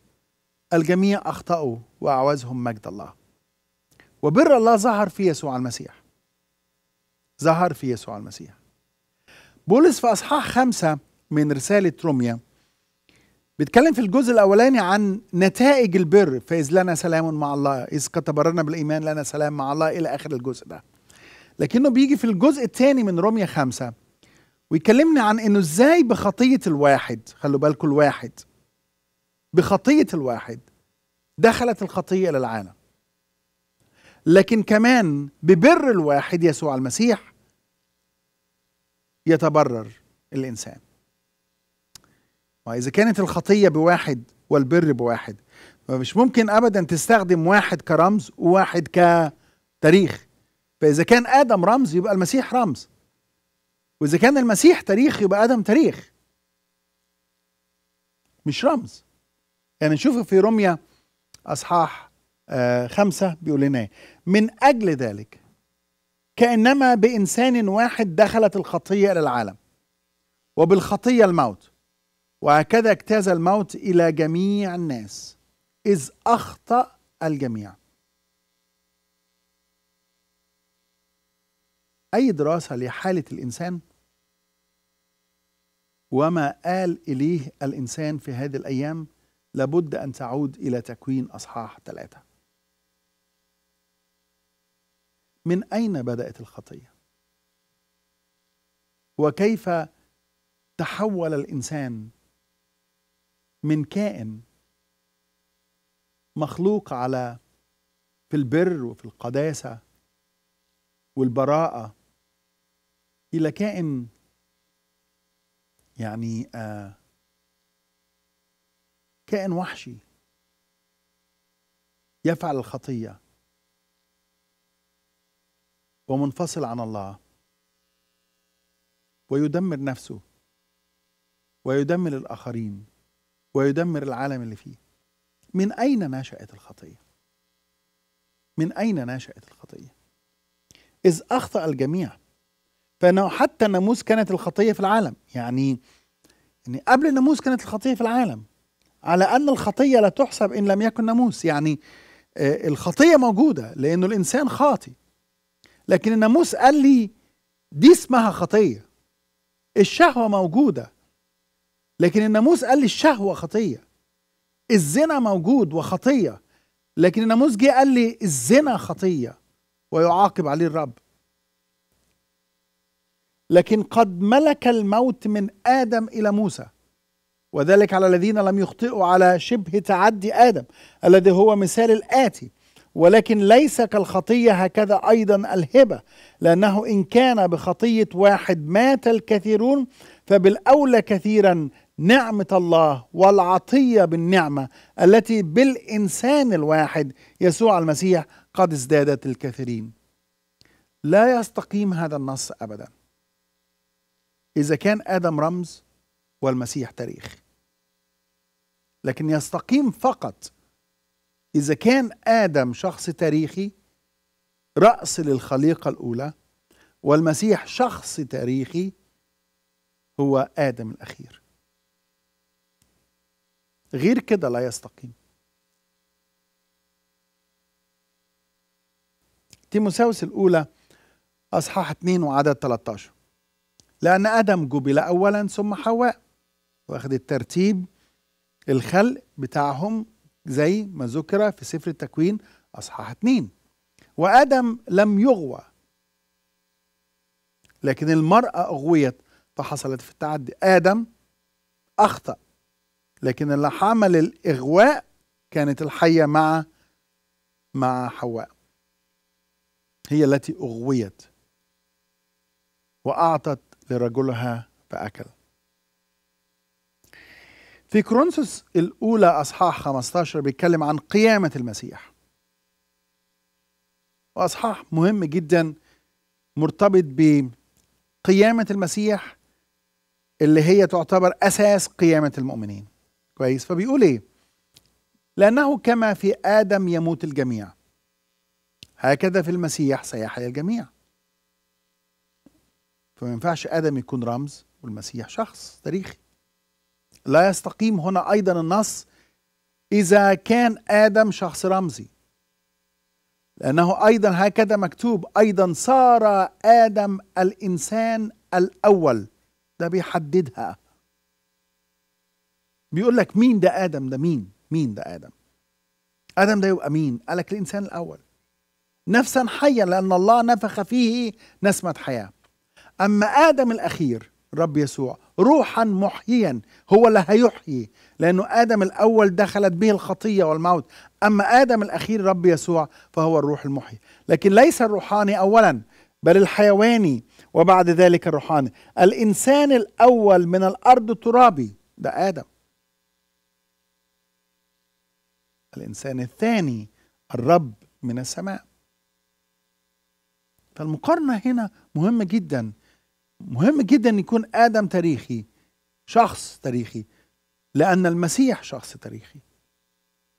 الجميع أخطأوا وأعوزهم مجد الله وبر الله ظهر في يسوع المسيح ظهر في يسوع المسيح بولس في اصحاح خمسة من رسالة روميا بيتكلم في الجزء الاولاني عن نتائج البر فاذ لنا سلام مع الله اذ قد تبررنا بالايمان لنا سلام مع الله الى اخر الجزء ده لكنه بيجي في الجزء الثاني من روميا خمسة ويكلمنا عن انه ازاي بخطية الواحد خلوا بالكم الواحد بخطية الواحد دخلت الخطية الى العالم لكن كمان ببر الواحد يسوع المسيح يتبرر الإنسان وإذا كانت الخطية بواحد والبر بواحد فمش ممكن أبدا تستخدم واحد كرمز وواحد كتاريخ فإذا كان آدم رمز يبقى المسيح رمز وإذا كان المسيح تاريخ يبقى آدم تاريخ مش رمز يعني نشوف في رمية أصحاح آه، خمسة بيقول لنا إيه. من أجل ذلك كانما بانسان واحد دخلت الخطيه الى العالم وبالخطيه الموت وهكذا اجتاز الموت الى جميع الناس اذ اخطا الجميع اي دراسه لحاله الانسان وما آل إليه الإنسان في هذه الأيام لابد أن تعود إلى تكوين أصحاح ثلاثة من أين بدأت الخطية وكيف تحول الإنسان من كائن مخلوق على في البر وفي القداسة والبراءة إلى كائن يعني آه كائن وحشي يفعل الخطية ومنفصل عن الله ويدمر نفسه ويدمر الآخرين ويدمر العالم اللي فيه من أين نشأت الخطية؟ من أين نشأت الخطية؟ إذ أخطأ الجميع فإنه حتى الناموس كانت الخطية في العالم يعني يعني قبل الناموس كانت الخطية في العالم على أن الخطية لا تحسب إن لم يكن ناموس يعني آه، الخطية موجودة لأنه الإنسان خاطي لكن الناموس قال لي دي اسمها خطيه الشهوه موجوده لكن الناموس قال لي الشهوه خطيه الزنا موجود وخطيه لكن الناموس جه قال لي الزنا خطيه ويعاقب عليه الرب لكن قد ملك الموت من ادم الى موسى وذلك على الذين لم يخطئوا على شبه تعدي ادم الذي هو مثال الاتي ولكن ليس كالخطية هكذا أيضا الهبة لأنه إن كان بخطية واحد مات الكثيرون فبالأولى كثيرا نعمة الله والعطية بالنعمة التي بالإنسان الواحد يسوع المسيح قد ازدادت الكثيرين لا يستقيم هذا النص أبدا إذا كان آدم رمز والمسيح تاريخ لكن يستقيم فقط إذا كان آدم شخص تاريخي رأس للخليقة الأولى والمسيح شخص تاريخي هو آدم الأخير غير كده لا يستقيم تيموساوس الأولى أصحاح 2 وعدد 13 لأن آدم جبل أولا ثم حواء واخد الترتيب الخلق بتاعهم زي ما ذكر في سفر التكوين أصحاح 2 وآدم لم يغوى لكن المرأة أغويت فحصلت في التعدي آدم أخطأ لكن اللي حمل الإغواء كانت الحية مع مع حواء هي التي أغويت وأعطت لرجلها فأكل في كرونسوس الأولى أصحاح 15 بيتكلم عن قيامة المسيح وأصحاح مهم جدا مرتبط بقيامة المسيح اللي هي تعتبر أساس قيامة المؤمنين كويس فبيقول إيه لأنه كما في آدم يموت الجميع هكذا في المسيح سيحيا الجميع فما ينفعش آدم يكون رمز والمسيح شخص تاريخي لا يستقيم هنا أيضا النص إذا كان آدم شخص رمزي لأنه أيضا هكذا مكتوب أيضا صار آدم الإنسان الأول ده بيحددها بيقول لك مين ده آدم ده مين مين ده آدم آدم ده يبقى مين قال لك الإنسان الأول نفسا حيا لأن الله نفخ فيه نسمة حياة أما آدم الأخير الرب يسوع روحا محييا هو اللي هيحيي لأنه آدم الأول دخلت به الخطية والموت أما آدم الأخير رب يسوع فهو الروح المحيي لكن ليس الروحاني أولا بل الحيواني وبعد ذلك الروحاني الإنسان الأول من الأرض ترابي ده آدم الإنسان الثاني الرب من السماء فالمقارنة هنا مهمة جدا مهم جدا يكون ادم تاريخي شخص تاريخي لان المسيح شخص تاريخي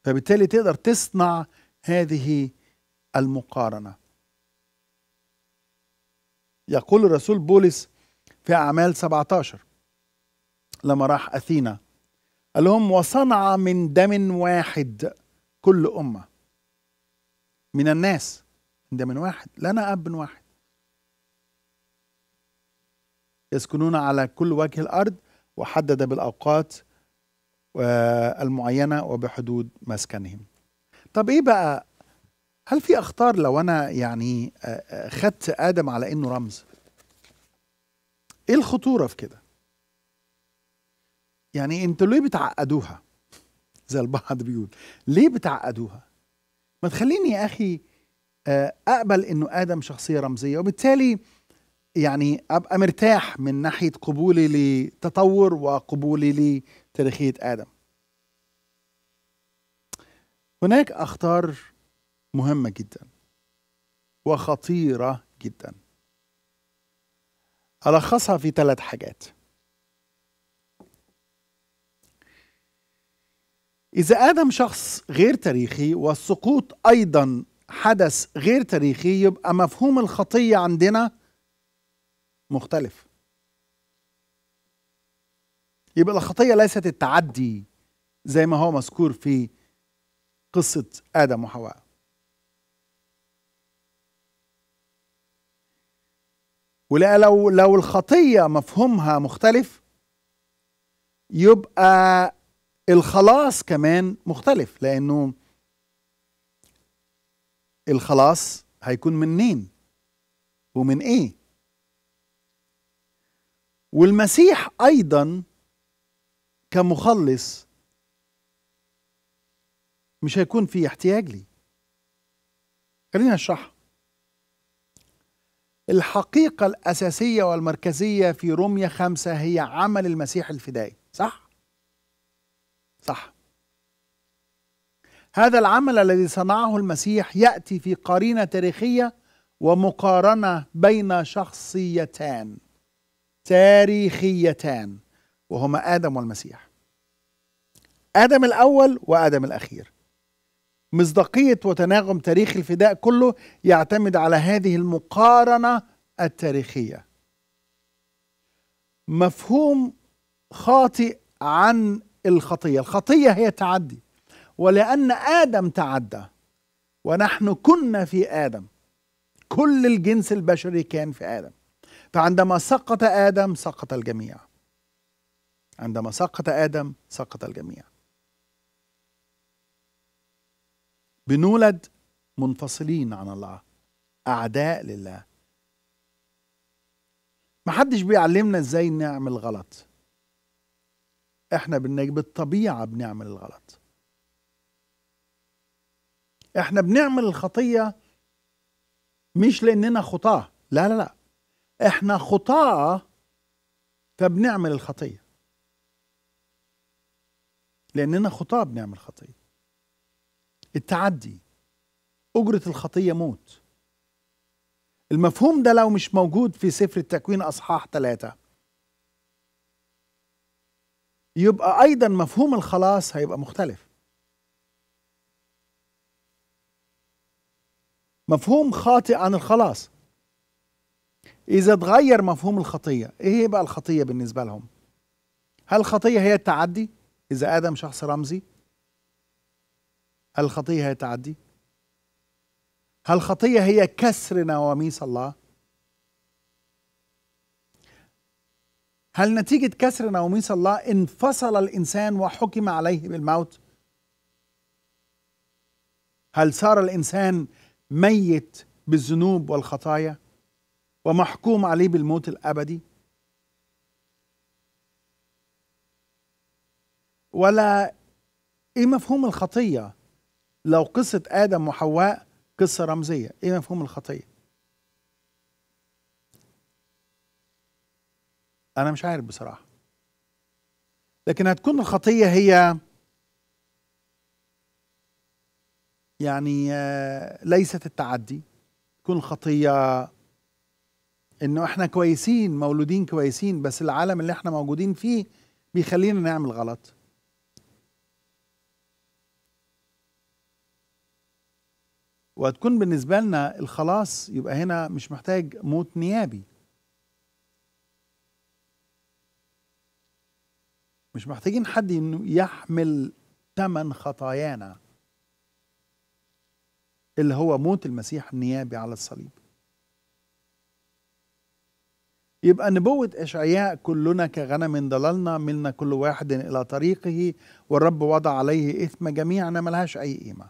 فبالتالي تقدر تصنع هذه المقارنه يقول الرسول بولس في اعمال 17 لما راح اثينا قال لهم وصنع من دم واحد كل امه من الناس من دم واحد لنا اب واحد يسكنون على كل وجه الأرض وحدد بالأوقات آه، المعينة وبحدود مسكنهم طب إيه بقى هل في أخطار لو أنا يعني آه، آه، خدت آدم على إنه رمز إيه الخطورة في كده يعني انتوا ليه بتعقدوها (laughs) زي البعض بيقول ليه بتعقدوها ما تخليني يا أخي أقبل إنه آدم شخصية رمزية وبالتالي يعني ابقى مرتاح من ناحيه قبولي لتطور وقبولي لتاريخيه ادم هناك اخطار مهمه جدا وخطيره جدا الخصها في ثلاث حاجات اذا ادم شخص غير تاريخي والسقوط ايضا حدث غير تاريخي يبقى مفهوم الخطيه عندنا مختلف يبقى الخطية ليست التعدي زي ما هو مذكور في قصة آدم وحواء ولا لو لو الخطية مفهومها مختلف يبقى الخلاص كمان مختلف لأنه الخلاص هيكون منين ومن ايه والمسيح ايضا كمخلص مش هيكون في احتياج لي خلينا نشرحها الحقيقة الأساسية والمركزية في روميا خمسة هي عمل المسيح الفدائي صح؟ صح هذا العمل الذي صنعه المسيح يأتي في قرينة تاريخية ومقارنة بين شخصيتان تاريخيتان وهما آدم والمسيح آدم الأول وآدم الأخير مصداقية وتناغم تاريخ الفداء كله يعتمد على هذه المقارنة التاريخية مفهوم خاطئ عن الخطية الخطية هي التعدي ولأن آدم تعدى ونحن كنا في آدم كل الجنس البشري كان في آدم فعندما سقط آدم سقط الجميع عندما سقط آدم سقط الجميع بنولد منفصلين عن الله أعداء لله محدش بيعلمنا ازاي نعمل غلط احنا بالطبيعة بنعمل الغلط احنا بنعمل الخطية مش لأننا خطاة لا لا لا احنا خطاة فبنعمل الخطية لأننا خطاة بنعمل خطية التعدي أجرة الخطية موت المفهوم ده لو مش موجود في سفر التكوين أصحاح ثلاثة يبقى أيضا مفهوم الخلاص هيبقى مختلف مفهوم خاطئ عن الخلاص إذا اتغير مفهوم الخطية إيه بقى الخطية بالنسبة لهم هل الخطية هي التعدي إذا آدم شخص رمزي هل الخطية هي التعدي هل الخطية هي كسر نواميس الله هل نتيجة كسر نواميس الله انفصل الإنسان وحكم عليه بالموت هل صار الإنسان ميت بالذنوب والخطايا ومحكوم عليه بالموت الابدي ولا ايه مفهوم الخطيه لو قصه ادم وحواء قصه رمزيه ايه مفهوم الخطيه انا مش عارف بصراحه لكن هتكون الخطيه هي يعني آه، ليست التعدي تكون الخطيه انه احنا كويسين مولودين كويسين بس العالم اللي احنا موجودين فيه بيخلينا نعمل غلط وتكون بالنسبة لنا الخلاص يبقى هنا مش محتاج موت نيابي مش محتاجين حد يحمل ثمن خطايانا اللي هو موت المسيح النيابي على الصليب يبقى نبوة إشعياء كلنا كغنم ضللنا ملنا كل واحد إلى طريقه والرب وضع عليه إثم جميعنا ملهاش أي قيمة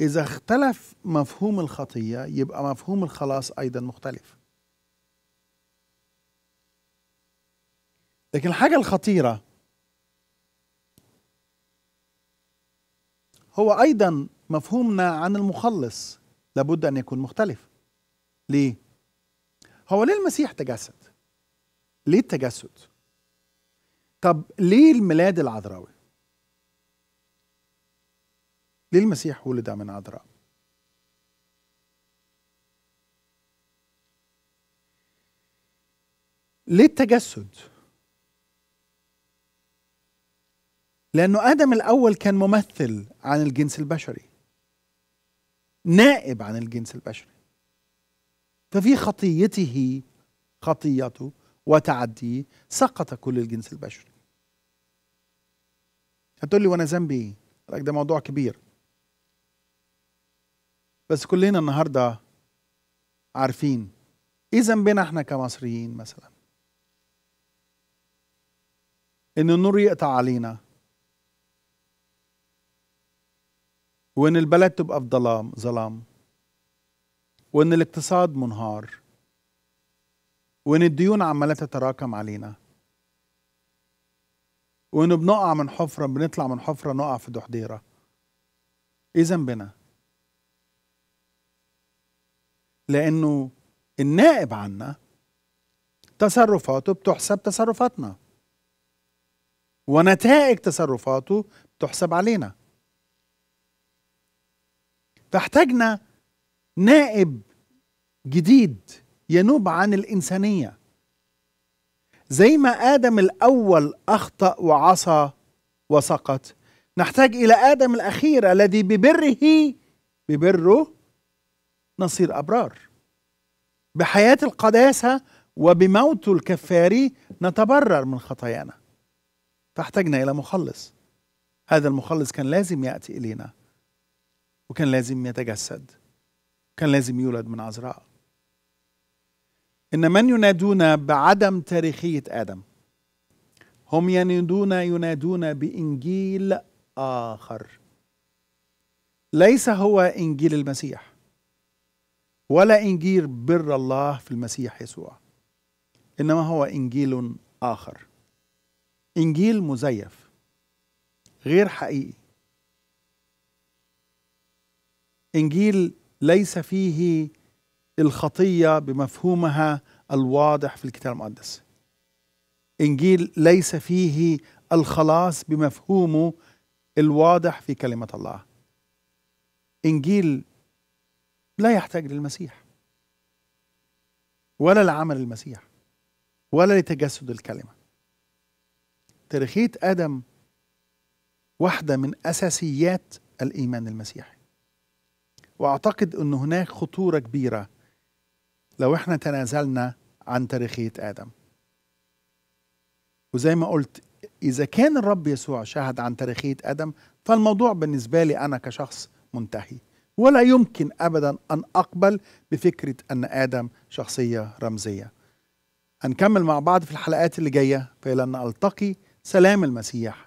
إذا اختلف مفهوم الخطية يبقى مفهوم الخلاص أيضا مختلف لكن الحاجة الخطيرة هو أيضا مفهومنا عن المخلص لابد أن يكون مختلف ليه؟ هو ليه المسيح تجسد؟ ليه التجسد؟ طب ليه الميلاد العذراوي؟ ليه المسيح ولد من عذراء؟ ليه التجسد؟ لأنه آدم الأول كان ممثل عن الجنس البشري نائب عن الجنس البشري ففي خطيته خطيته وتعديه سقط كل الجنس البشري هتقول لي وانا ذنبي ايه؟ ده موضوع كبير بس كلنا النهارده عارفين ايه ذنبنا احنا كمصريين مثلا ان النور يقطع علينا وإن البلد تبقى في ظلام ظلام وإن الاقتصاد منهار وإن الديون عمالة تتراكم علينا وإنه بنقع من حفرة بنطلع من حفرة نقع في دحديرة إيه ذنبنا؟ لأنه النائب عنا تصرفاته بتحسب تصرفاتنا ونتائج تصرفاته بتحسب علينا فاحتاجنا نائب جديد ينوب عن الإنسانية زي ما آدم الأول أخطأ وعصى وسقط نحتاج إلى آدم الأخير الذي ببره ببره نصير أبرار بحياة القداسة وبموته الكفاري نتبرر من خطايانا فاحتجنا إلى مخلص هذا المخلص كان لازم يأتي إلينا وكان لازم يتجسد كان لازم يولد من عذراء إن من ينادون بعدم تاريخية آدم هم ينادون ينادون بإنجيل آخر ليس هو إنجيل المسيح ولا إنجيل بر الله في المسيح يسوع إنما هو إنجيل آخر إنجيل مزيف غير حقيقي انجيل ليس فيه الخطيه بمفهومها الواضح في الكتاب المقدس انجيل ليس فيه الخلاص بمفهومه الواضح في كلمه الله انجيل لا يحتاج للمسيح ولا لعمل المسيح ولا لتجسد الكلمه تاريخيه ادم واحده من اساسيات الايمان المسيحي واعتقد ان هناك خطوره كبيره لو احنا تنازلنا عن تاريخيه ادم وزي ما قلت اذا كان الرب يسوع شهد عن تاريخيه ادم فالموضوع بالنسبه لي انا كشخص منتهي ولا يمكن ابدا ان اقبل بفكره ان ادم شخصيه رمزيه هنكمل مع بعض في الحلقات اللي جايه فإلى أن نلتقي سلام المسيح